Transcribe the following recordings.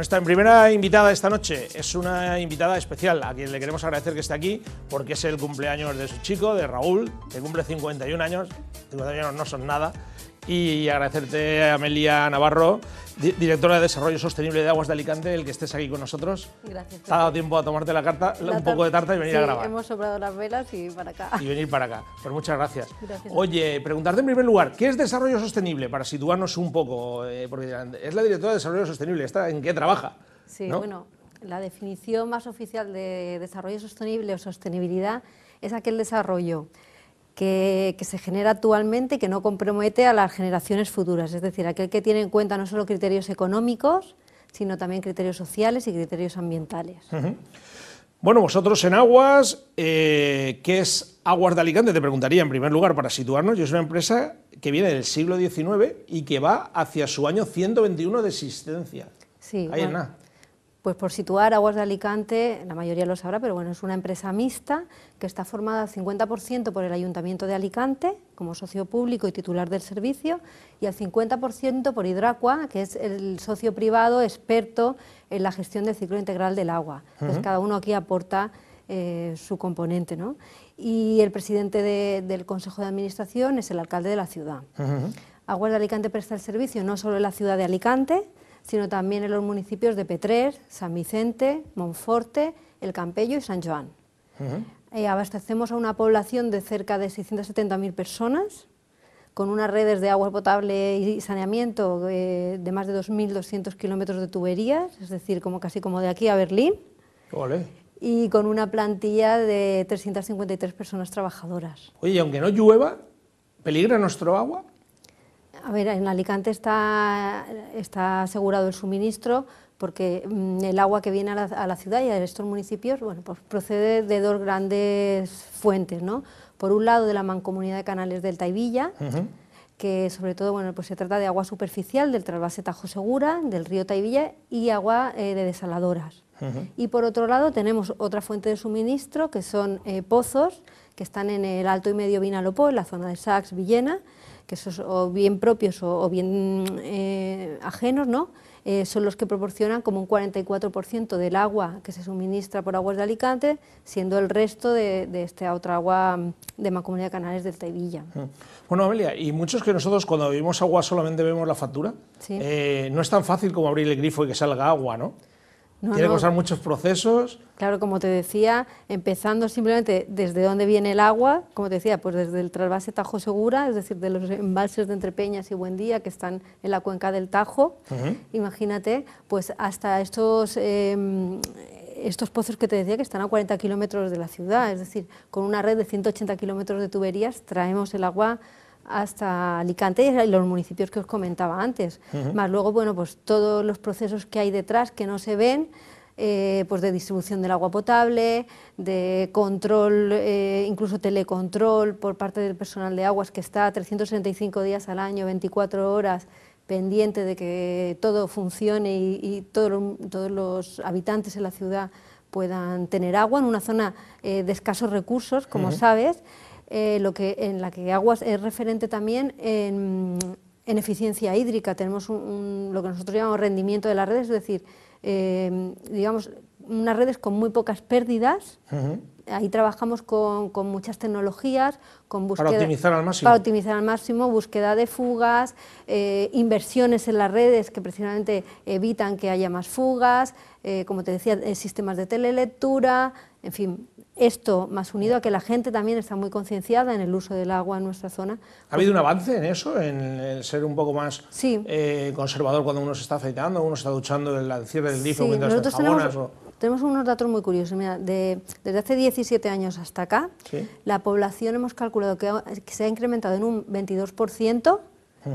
Nuestra primera invitada esta noche es una invitada especial a quien le queremos agradecer que esté aquí porque es el cumpleaños de su chico, de Raúl, que cumple 51 años. 51 años no son nada y agradecerte a Amelia Navarro, directora de Desarrollo Sostenible de Aguas de Alicante, el que estés aquí con nosotros. Gracias. ha dado tiempo a tomarte la carta, un poco de tarta y venir a grabar. hemos sobrado las velas y para acá. Y venir para acá. Pues muchas gracias. Oye, preguntarte en primer lugar, ¿qué es Desarrollo Sostenible? Para situarnos un poco, eh, porque es la directora de Desarrollo Sostenible, ¿en qué trabaja? Sí, bueno, la definición más oficial de desarrollo sostenible o sostenibilidad es aquel desarrollo que, se genera actualmente y que no compromete a las generaciones futuras. Es decir, aquel que tiene en cuenta no solo criterios económicos, sino también criterios sociales y criterios ambientales. Bueno, vosotros en Aguas, eh, ¿qué es Aguas de Alicante? Te preguntaría en primer lugar para situarnos. Yo soy una empresa que viene del siglo XIX y que va hacia su año 121 de existencia. Sí, Ahí bueno, pues por situar Aguas de Alicante, la mayoría lo sabrá, pero bueno, es una empresa mixta que está formada al 50% por el Ayuntamiento de Alicante, como socio público y titular del servicio, y al 50% por Hidracua, que es el socio privado experto en la gestión del ciclo integral del agua. cada uno aquí aporta eh, su componente, ¿no? Y el presidente del Consejo de Administración es el alcalde de la ciudad. Aguas de Alicante presta el servicio no solo en la ciudad de Alicante, sino también en los municipios de Petrer, San Vicente, Monforte, El Campello y San Joan. Eh, abastecemos a una población de cerca de 670.000 personas, con unas redes de agua potable y saneamiento de más de 2.200 kilómetros de tuberías, es decir, como casi como de aquí a Berlín. y con una plantilla de 353 personas trabajadoras. Oye, aunque no llueva, ¿peligra nuestro agua? A ver, en Alicante está, asegurado el suministro porque mm, el agua que viene a la, ciudad y a estos municipios bueno, pues procede de dos grandes fuentes. ¿no? Por un lado, de la mancomunidad de canales del Taibilla, que sobre todo pues se trata de agua superficial del trasvase Tajo Segura, del río Taibilla y agua eh, de desaladoras. Y por otro lado, tenemos otra fuente de suministro que son eh, pozos que están en el Alto y Medio Vinalopó, en la zona de Sax, Villena, que son bien propios o, bien eh, ajenos, ¿no? Eh, son los que proporcionan como un 44% del agua que se suministra por aguas de Alicante, siendo el resto de, de esta otra agua de Macomunidad de Canales del Taivilla. Bueno, Amelia, y muchos que nosotros cuando vivimos agua solamente vemos la factura, eh, no es tan fácil como abrir el grifo y que salga agua, ¿no? ¿Quiere muchos procesos. Claro, como te decía, empezando simplemente desde dónde viene el agua, como te decía, pues desde el trasvase Tajo Segura, es decir, de los embalses de Entrepeñas y Buendía que están en la cuenca del Tajo, imagínate, pues hasta estos, em, estos pozos que te decía que están a 40 kilómetros de la ciudad, es decir, con una red de 180 kilómetros de tuberías traemos el agua hasta Alicante y los municipios que os comentaba antes. Más luego, bueno, pues todos los procesos que hay detrás que no se ven, eh, pues de distribución del agua potable, de control, eh, incluso telecontrol por parte del personal de aguas que está 365 días al año, 24 horas pendiente de que todo funcione y, todos los habitantes en la ciudad puedan tener agua en una zona eh, de escasos recursos, como sabes. Eh, lo que, en la que aguas es referente también en, eficiencia hídrica. Tenemos lo que nosotros llamamos rendimiento de las redes, es decir, eh, digamos, unas redes con muy pocas pérdidas. Ahí trabajamos con, muchas tecnologías, con búsqueda, para optimizar al máximo, búsqueda de fugas, eh, inversiones en las redes que precisamente evitan que haya más fugas, como te decía, sistemas de telelectura, en fin, esto, más unido a que la gente también está muy concienciada en el uso del agua en nuestra zona. ¿Ha habido un avance en eso, en, ser un poco más eh, conservador cuando uno se está aceitando, uno se está duchando en cierre del grifo mientras jabonas, tenemos, unos datos muy curiosos. desde hace 17 años hasta acá, la población hemos calculado que, se ha incrementado en un 22%,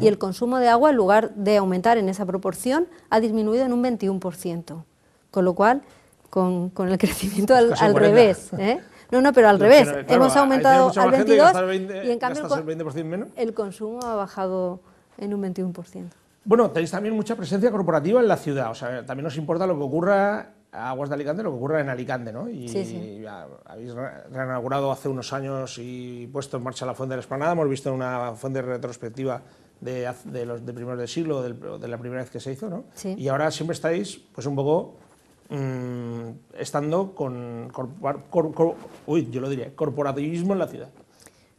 y el consumo de agua, en lugar de aumentar en esa proporción, ha disminuido en un 21%. Con lo cual, con, el crecimiento al, revés. ¿eh? No, no, pero al revés. Hemos aumentado al 22 y, en cambio el, consumo ha bajado en un 21%. Bueno, tenéis también mucha presencia corporativa en la ciudad, o sea, también os importa lo que ocurra a Aguas de Alicante, lo que ocurra en Alicante, ¿no? Y sí, habéis reinaugurado hace unos años y puesto en marcha la Fuente de la Esplanada, hemos visto una fuente retrospectiva de, los de primeros del siglo, de la primera vez que se hizo, ¿no? Y ahora siempre estáis, pues un poco Mm, estando con, uy, yo lo diría, corporativismo en la ciudad.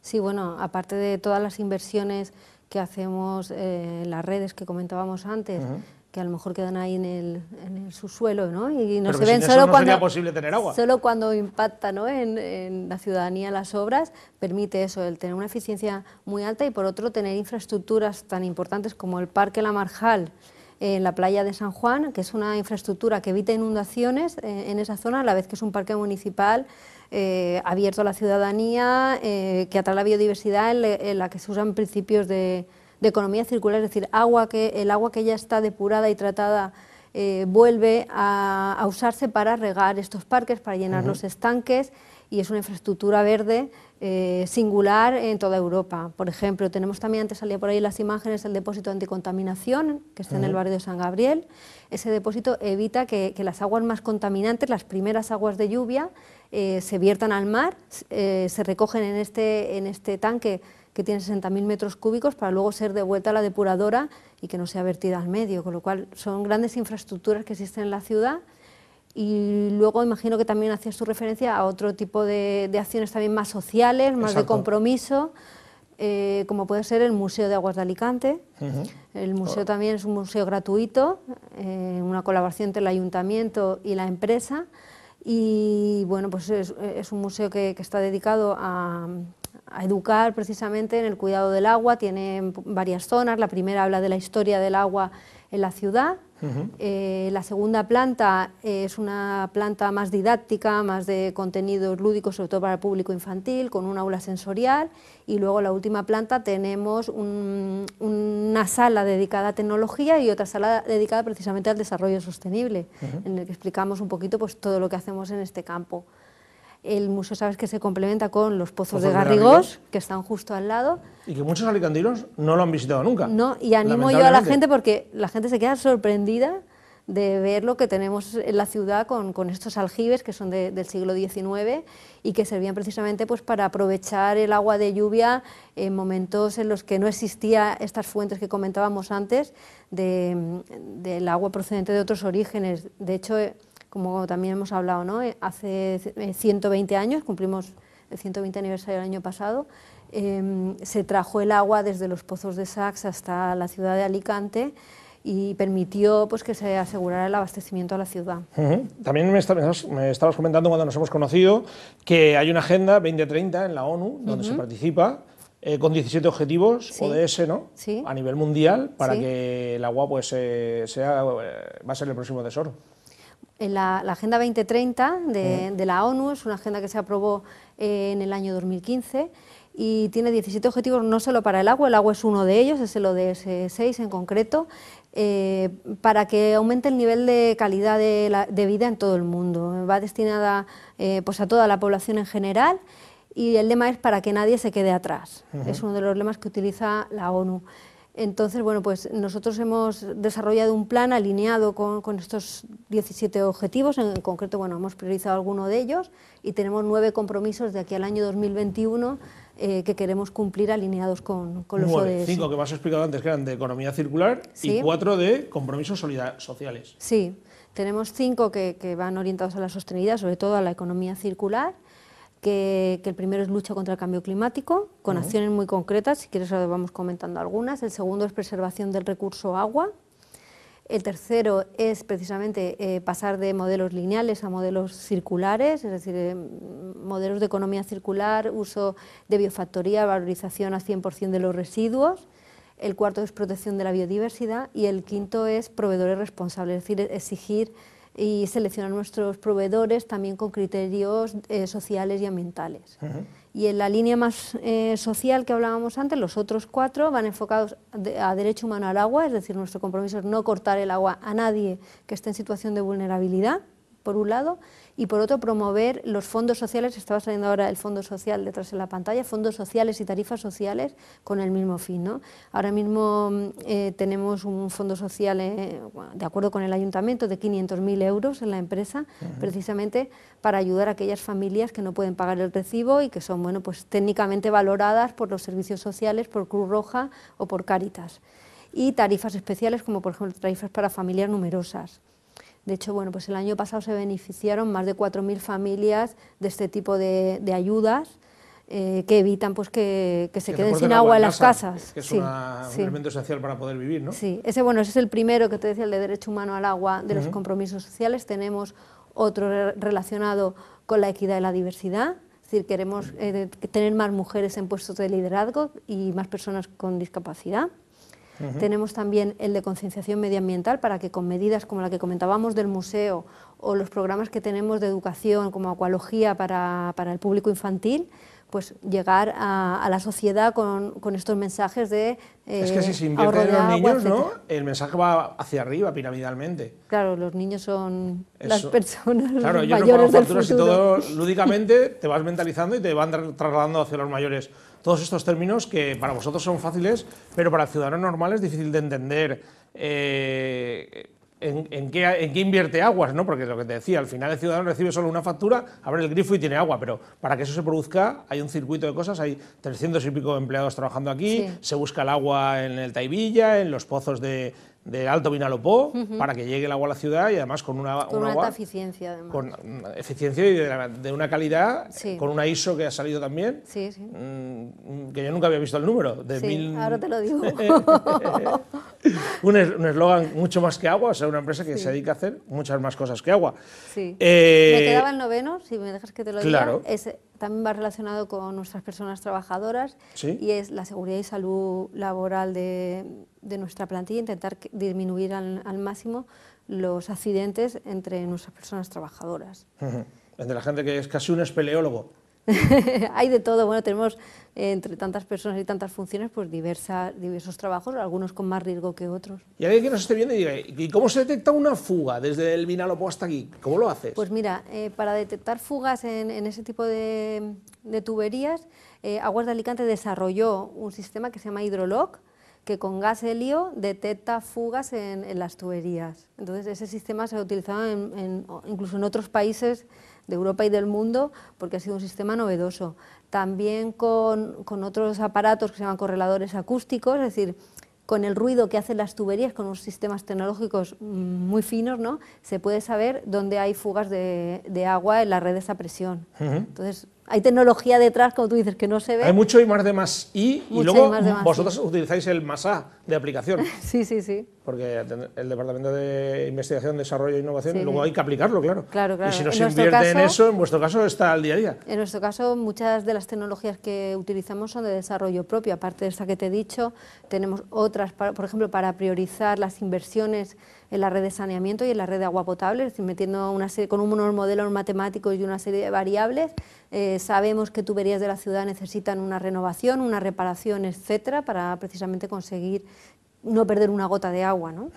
Sí, bueno, aparte de todas las inversiones que hacemos eh, en las redes que comentábamos antes, que a lo mejor quedan ahí en el, en subsuelo, ¿no? Y no se ven solo no cuando posible tener agua. solo cuando impacta, En, en, la ciudadanía las obras permite eso, el tener una eficiencia muy alta y por otro tener infraestructuras tan importantes como el Parque La Marjal en la playa de San Juan, que es una infraestructura que evita inundaciones eh, en esa zona, a la vez que es un parque municipal eh, abierto a la ciudadanía, eh, que atrae la biodiversidad, en, la que se usan principios de, economía circular, es decir, agua que, el agua que ya está depurada y tratada vuelve a, usarse para regar estos parques, para llenar los estanques y es una infraestructura verde eh, singular en toda Europa. Por ejemplo, tenemos también, antes salía por ahí las imágenes, el depósito de anticontaminación que está en el barrio de San Gabriel. Ese depósito evita que, las aguas más contaminantes, las primeras aguas de lluvia, eh, se viertan al mar, eh, se recogen en este, en este tanque que tiene 60.000 metros cúbicos para luego ser devuelta a la depuradora y que no sea vertida al medio, con lo cual son grandes infraestructuras que existen en la ciudad y luego imagino que también hacías su referencia a otro tipo de, acciones también más sociales, más de compromiso, eh, como puede ser el Museo de Aguas de Alicante. El museo también es un museo gratuito, eh, una colaboración entre el ayuntamiento y la empresa. Y bueno, pues es, un museo que, está dedicado a educar precisamente en el cuidado del agua, tiene varias zonas, la primera habla de la historia del agua en la ciudad, eh, la segunda planta eh, es una planta más didáctica, más de contenidos lúdicos, sobre todo para el público infantil, con un aula sensorial. Y luego la última planta tenemos una sala dedicada a tecnología y otra sala dedicada precisamente al desarrollo sostenible, en el que explicamos un poquito pues, todo lo que hacemos en este campo. El museo, sabes que se complementa con los pozos, de, Garrigos que están justo al lado. Y que muchos alicantinos no lo han visitado nunca. No, y animo yo a la gente porque la gente se queda sorprendida de ver lo que tenemos en la ciudad con, estos aljibes que son del siglo XIX y que servían precisamente pues, para aprovechar el agua de lluvia en momentos en los que no existía estas fuentes que comentábamos antes del agua procedente de otros orígenes. De hecho, como también hemos hablado, ¿no? Eh, hace 120 eh, años, cumplimos el 120 aniversario del año pasado, em, se trajo el agua desde los pozos de Sax hasta la ciudad de Alicante y permitió pues, que se asegurara el abastecimiento a la ciudad. También me, estabas comentando cuando nos hemos conocido que hay una agenda 2030 en la ONU donde se participa. Eh, con 17 objetivos ODS ¿no? a nivel mundial para que el agua pues, sea, va a ser el próximo tesoro. La, la, Agenda 2030 de, de, la ONU es una agenda que se aprobó eh, en el año 2015 y tiene 17 objetivos no solo para el agua, el agua es uno de ellos, es el ODS 6 en concreto, eh, para que aumente el nivel de calidad de, vida en todo el mundo. Va destinada eh, pues a toda la población en general y el lema es para que nadie se quede atrás. Es uno de los lemas que utiliza la ONU. Entonces, bueno, pues nosotros hemos desarrollado un plan alineado con, estos 17 objetivos, en concreto, bueno, hemos priorizado alguno de ellos y tenemos nueve compromisos de aquí al año 2021 eh, que queremos cumplir alineados con, los nueve, Cinco que me has explicado antes que eran de economía circular y cuatro de compromisos sociales. Sí, tenemos cinco que, que van orientados a la sostenibilidad, sobre todo a la economía circular, que, el primero es lucha contra el cambio climático, con acciones muy concretas, si quieres vamos comentando algunas. El segundo es preservación del recurso agua. El tercero es precisamente eh, pasar de modelos lineales a modelos circulares, es decir, eh, modelos de economía circular, uso de biofactoría, valorización a 100% de los residuos. El cuarto es protección de la biodiversidad y el quinto es proveedores responsables, es decir, exigir y seleccionar nuestros proveedores también con criterios eh, sociales y ambientales. Y en la línea más eh, social que hablábamos antes, los otros cuatro van enfocados a derecho humano al agua, es decir, nuestro compromiso es no cortar el agua a nadie que esté en situación de vulnerabilidad por un lado, y por otro promover los fondos sociales, estaba saliendo ahora el fondo social detrás de la pantalla, fondos sociales y tarifas sociales con el mismo fin. Ahora mismo eh, tenemos un fondo social, eh, de acuerdo con el ayuntamiento, de 500.000 euros en la empresa, precisamente para ayudar a aquellas familias que no pueden pagar el recibo y que son bueno, pues, técnicamente valoradas por los servicios sociales, por Cruz Roja o por Cáritas. Y tarifas especiales, como por ejemplo tarifas para familias numerosas. De hecho, bueno, pues el año pasado se beneficiaron más de 4.000 familias de este tipo de, ayudas eh, que evitan pues que, se queden sin agua en las casas. Que es un elemento social para poder vivir, ¿no? Sí, ese bueno, ese es el primero que te decía, el de derecho humano al agua de los compromisos sociales. Tenemos otro relacionado con la equidad y la diversidad, es decir, queremos eh, tener más mujeres en puestos de liderazgo y más personas con discapacidad. Tenemos también el de concienciación medioambiental para que con medidas como la que comentábamos del museo o los programas que tenemos de educación como acuología para, el público infantil, pues llegar a, la sociedad con, estos mensajes de... Eh, es que si se invierte en los niños, ¿no? El mensaje va hacia arriba, piramidalmente. Claro, los niños son las personas claro, mayores del futuro. todo lúdicamente te vas mentalizando y te van trasladando hacia los mayores todos estos términos que para vosotros son fáciles, pero para el ciudadano normal es difícil de entender. Eh, en, qué, invierte aguas, ¿no? Porque lo que te decía, al final el ciudadano recibe solo una factura, abre el grifo y tiene agua, pero para que eso se produzca hay un circuito de cosas, hay 300 y pico empleados trabajando aquí, se busca el agua en el Taibilla, en los pozos de, de Alto Vinalopó para que llegue el agua a la ciudad y además con una, con una alta eficiencia además. con mm, eficiencia y de, una calidad con una ISO que ha salido también sí, sí. Mm, que yo nunca había visto el número de mil... ahora te lo digo un eslogan mucho más que agua o sea una empresa que se dedica a hacer muchas más cosas que agua sí. Eh, me quedaba el noveno si me dejas que te lo diga es también va relacionado con nuestras personas trabajadoras y es la seguridad y salud laboral de, nuestra plantilla, intentar disminuir al, al, máximo los accidentes entre nuestras personas trabajadoras. Entre la gente que es casi un espeleólogo. hay de todo, bueno, tenemos eh, entre tantas personas y tantas funciones, pues diversos trabajos, algunos con más riesgo que otros. Y alguien que nos esté viendo y ¿y cómo se detecta una fuga desde el Vinalopó hasta aquí? ¿Cómo lo haces? Pues mira, eh, para detectar fugas en, ese tipo de, tuberías, eh, Aguas de Alicante desarrolló un sistema que se llama Hidrolog, que con gas helio detecta fugas en, las tuberías. Entonces ese sistema se ha utilizado incluso en otros países de Europa y del mundo, porque ha sido un sistema novedoso. También con, otros aparatos que se llaman correladores acústicos, es decir, con el ruido que hacen las tuberías, con unos sistemas tecnológicos muy finos, ¿no? se puede saber dónde hay fugas de, agua en las redes a presión. Entonces, hay tecnología detrás, como tú dices, que no se ve. Hay mucho y más de más y luego vosotros utilizáis el más A de aplicación. sí, sí, sí. Porque el Departamento de Investigación, Desarrollo e Innovación, luego hay que aplicarlo, claro. Claro, Y si no se invierte en eso, en vuestro caso está al día a día. En nuestro caso, muchas de las tecnologías que utilizamos son de desarrollo propio. Aparte de esa que te he dicho, tenemos otras, por ejemplo, para priorizar las inversiones en la red de saneamiento y en la red de agua potable, es decir, metiendo una serie, con unos modelos matemáticos y una serie de variables, eh, sabemos que tuberías de la ciudad necesitan una renovación, una reparación, etcétera, para precisamente conseguir no perder una gota de agua. ¿no?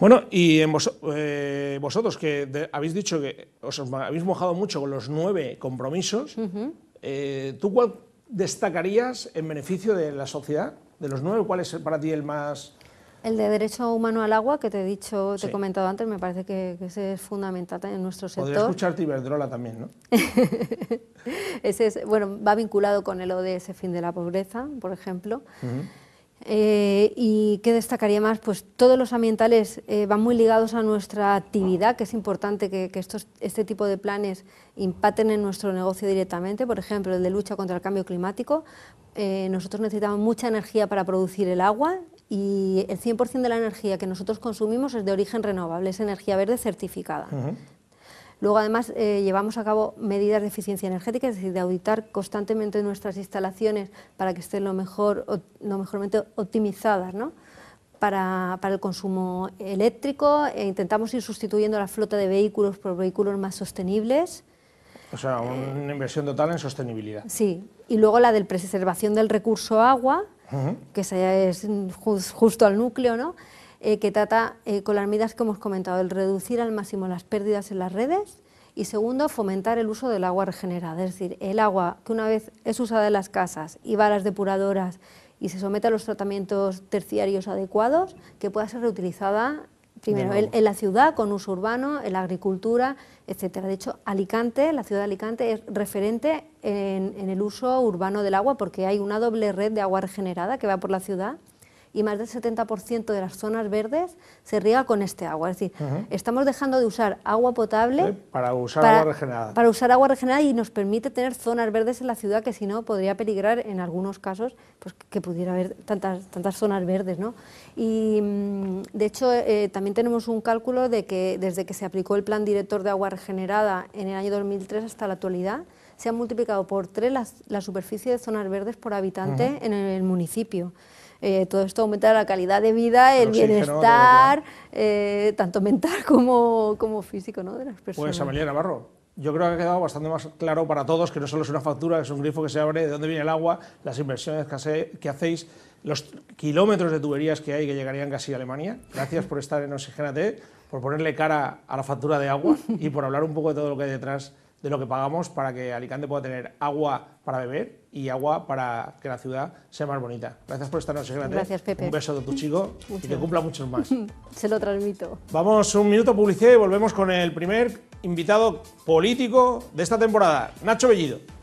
Bueno, y eh, vosotros que habéis dicho que os habéis mojado mucho con los nueve compromisos, eh, ¿tú cuál destacarías en beneficio de la sociedad? De los nueve, ¿cuál es para ti el más el de derecho humano al agua, que te he dicho, te he comentado antes, me parece que, ese es fundamental en nuestro sector. Podría escucharte Iberdrola también, ¿no? ese es, bueno, va vinculado con el ODS, fin de la pobreza, por ejemplo. Eh, ¿Y qué destacaría más? Pues todos los ambientales eh, van muy ligados a nuestra actividad, que es importante que, estos, este tipo de planes impacten en nuestro negocio directamente. Por ejemplo, el de lucha contra el cambio climático. Eh, nosotros necesitamos mucha energía para producir el agua y el 100% de la energía que nosotros consumimos es de origen renovable, es energía verde certificada. Luego, además, eh, llevamos a cabo medidas de eficiencia energética, es decir, de auditar constantemente nuestras instalaciones para que estén lo, mejor, lo mejormente optimizadas ¿no? para, el consumo eléctrico. E intentamos ir sustituyendo la flota de vehículos por vehículos más sostenibles. O sea, una inversión total en sostenibilidad. Sí, y luego la de preservación del recurso agua, que sea que es justo al núcleo, ¿no? Eh, que trata eh, con las medidas que hemos comentado, el reducir al máximo las pérdidas en las redes y segundo, fomentar el uso del agua regenerada, es decir, el agua que una vez es usada en las casas y va a las depuradoras y se somete a los tratamientos terciarios adecuados, que pueda ser reutilizada Primero, en, la ciudad, con uso urbano, en la agricultura, etcétera. De hecho, Alicante, la ciudad de Alicante, es referente en, el uso urbano del agua porque hay una doble red de agua regenerada que va por la ciudad y más del 70% de las zonas verdes se riega con este agua. Es decir, estamos dejando de usar agua potable para usar agua regenerada. Para usar agua regenerada y nos permite tener zonas verdes en la ciudad que si no podría peligrar en algunos casos pues, que pudiera haber tantas, tantas zonas verdes. ¿no? Y mm, de hecho eh, también tenemos un cálculo de que desde que se aplicó el plan director de agua regenerada en el año 2003 hasta la actualidad, se ha multiplicado por tres la, superficie de zonas verdes por habitante en el municipio. Eh, todo esto aumenta la calidad de vida, el, bienestar, eh, tanto mental como, físico ¿no? de las pues, personas. Pues Amelia Navarro, yo creo que ha quedado bastante más claro para todos que no solo es una factura, es un grifo que se abre, de dónde viene el agua, las inversiones que, hacéis, los kilómetros de tuberías que hay que llegarían casi a Alemania. Gracias por estar en Oxigénate, por ponerle cara a la factura de agua y por hablar un poco de todo lo que hay detrás de lo que pagamos para que Alicante pueda tener agua para beber y agua para que la ciudad sea más bonita. Gracias por esta noche, Gracias, Pepe. Un beso de tu chico y que cumpla muchos más. Se lo transmito. Vamos un minuto publicidad y volvemos con el primer invitado político de esta temporada, Nacho Bellido.